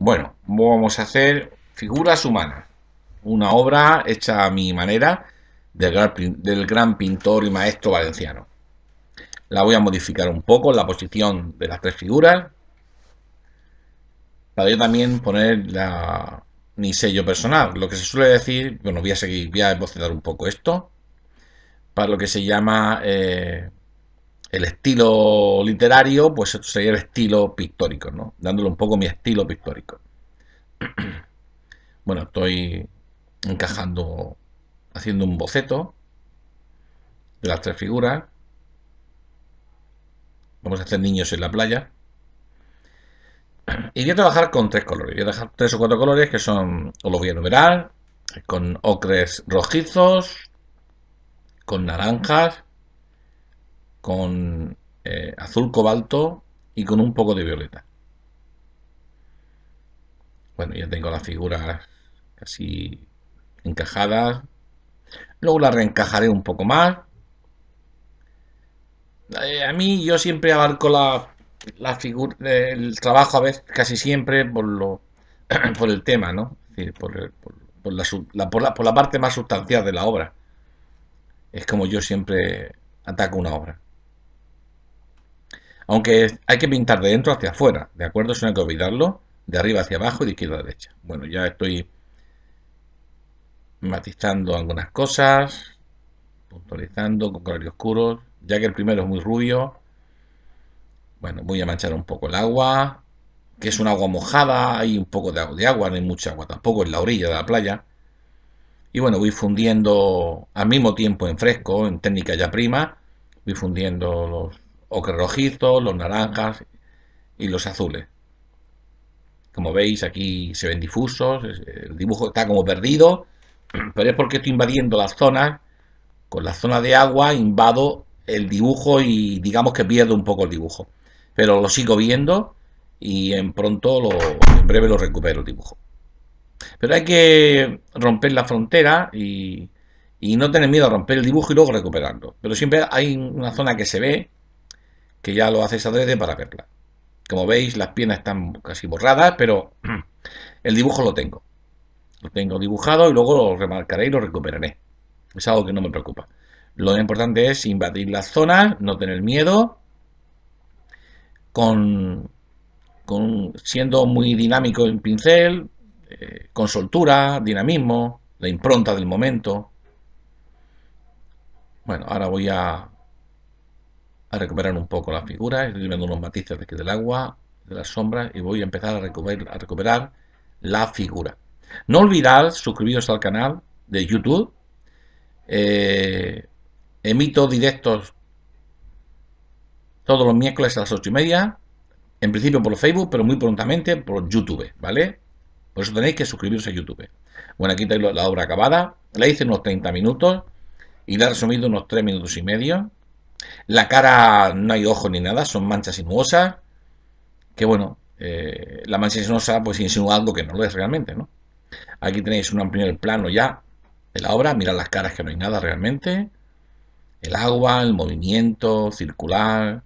Bueno, vamos a hacer figuras humanas. Una obra hecha a mi manera del gran, pintor y maestro valenciano. La voy a modificar un poco la posición de las tres figuras. Para yo también poner mi sello personal. Lo que se suele decir, bueno, voy a seguir, voy a bocetar un poco esto. Para lo que se llama... Eh, el estilo literario, pues esto sería el estilo pictórico, ¿no? Dándole un poco mi estilo pictórico. Bueno, estoy encajando, haciendo un boceto de las tres figuras. Vamos a hacer niños en la playa. Y voy a trabajar con tres colores. Voy a dejar tres o cuatro colores que son, os los voy a enumerar, con ocres rojizos, con naranjas, con eh, azul cobalto y con un poco de violeta. Bueno, ya tengo las figuras casi encajadas. Luego las reencajaré un poco más. Eh, a mí yo siempre abarco la, la figura, el trabajo a veces casi siempre por lo por el tema, ¿no? por, la, la, por, la, por la parte más sustancial de la obra. Es como yo siempre ataco una obra. Aunque hay que pintar de dentro hacia afuera, ¿de acuerdo? Eso no hay que olvidarlo, de arriba hacia abajo y de izquierda a derecha. Bueno, ya estoy matizando algunas cosas, puntualizando con colores oscuros, ya que el primero es muy rubio. Bueno, voy a manchar un poco el agua, que es un agua mojada, hay un poco de agua, de agua, no hay mucha agua tampoco, en la orilla de la playa. Y bueno, voy fundiendo al mismo tiempo en fresco, en técnica ya prima, voy fundiendo los que rojizos, los naranjas y los azules. Como veis aquí se ven difusos, el dibujo está como perdido, pero es porque estoy invadiendo las zonas, con la zona de agua invado el dibujo y digamos que pierdo un poco el dibujo. Pero lo sigo viendo y en pronto, lo, en breve lo recupero el dibujo. Pero hay que romper la frontera y, y no tener miedo a romper el dibujo y luego recuperarlo. Pero siempre hay una zona que se ve que ya lo hacéis adrede para verla. Como veis, las piernas están casi borradas, pero el dibujo lo tengo. Lo tengo dibujado y luego lo remarcaré y lo recuperaré. Es algo que no me preocupa. Lo importante es invadir las zonas, no tener miedo, con, siendo muy dinámico en pincel, eh, con soltura, dinamismo, la impronta del momento. Bueno, ahora voy a a recuperar un poco la figura estoy viendo unos matices de aquí del agua, de las sombras, y voy a empezar a recuperar, a recuperar la figura. No olvidad suscribiros al canal de YouTube. Eh, emito directos todos los miércoles a las ocho y media. En principio por Facebook, pero muy prontamente por YouTube, ¿vale? Por eso tenéis que suscribiros a YouTube. Bueno, aquí tenéis la obra acabada. La hice unos 30 minutos y la he resumido unos 3 minutos y medio. La cara no hay ojo ni nada, son manchas sinuosas. Que bueno, eh, la mancha sinuosa pues insinúa algo que no lo es realmente, ¿no? Aquí tenéis un amplio plano ya de la obra, mirad las caras que no hay nada realmente. El agua, el movimiento circular.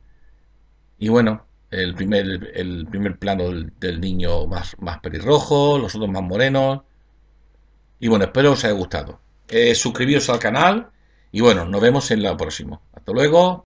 Y bueno, el primer, el primer plano del, niño más, más pelirrojo, los otros más morenos. Y bueno, espero os haya gustado. Eh, suscribíos al canal y bueno, nos vemos en la próxima. Hasta luego.